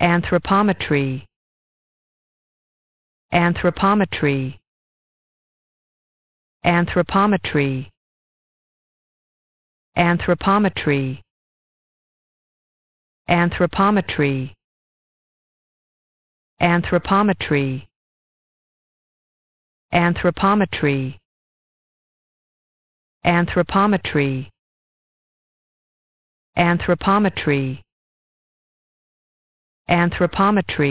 anthropometry anthropometry anthropometry anthropometry anthropometry anthropometry anthropometry anthropometry anthropometry Anthropometry